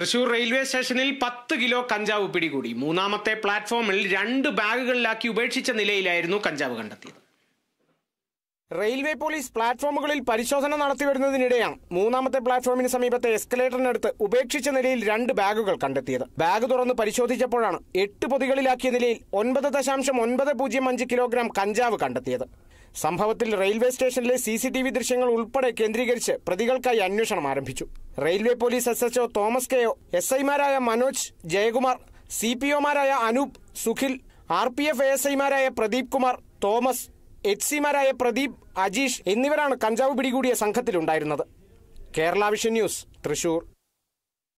Thrissur railway സ്റ്റേഷനിൽ പത്ത് kilo കഞ്ചാവ് പിടികൂടി മൂന്നാമത്തെ പ്ലാറ്റ്ഫോമിൽ രണ്ട് ബാഗുകളിലാക്കി ഉപേക്ഷിച്ച നിലയിലായിരുന്നു കഞ്ചാവ് കണ്ടെത്തിയത് റെയിൽവേ പോലീസ് പ്ലാറ്റ്ഫോമുകളിൽ പരിശോധന നടത്തിവരുന്നതിനിടെയാണ് മൂന്നാമത്തെ പ്ലാറ്റ്ഫോമിന് സമീപത്തെ എസ്കലേറ്ററിനടുത്ത് ഉപേക്ഷിച്ച നിലയിൽ രണ്ട് ബാഗുകൾ കണ്ടെത്തിയത് ബാഗ് തുറന്ന് പരിശോധിച്ചപ്പോഴാണ് എട്ട് പൊതികളിലാക്കിയ നിലയിൽ ഒൻപത് ദശാംശം ഒൻപത് പൂജ്യം അഞ്ച് കിലോഗ്രാം കഞ്ചാവ് കണ്ടെത്തിയത് സംഭവത്തിൽ റെയിൽവേ സ്റ്റേഷനിലെ സി സി ടി വി ദൃശ്യങ്ങൾ ഉൾപ്പെടെ കേന്ദ്രീകരിച്ച് പ്രതികൾക്കായി അന്വേഷണം ആരംഭിച്ചു railway police S HO Thomas O S ഐമാരായ മനോജ് ജയകുമാർ സി പി ഒമാരായ Anoop Sukhil R P F S ഐമാരായ പ്രദീപ് കുമാർ തോമസ് എച്ച് സിമാരായ പ്രദീപ് അജീഷ് എന്നിവരാണ് കഞ്ചാവ് പിടികൂടിയ സംഘത്തിലുണ്ടായിരുന്നത് കേരള വിഷൻ ന്യൂസ് തൃശൂർ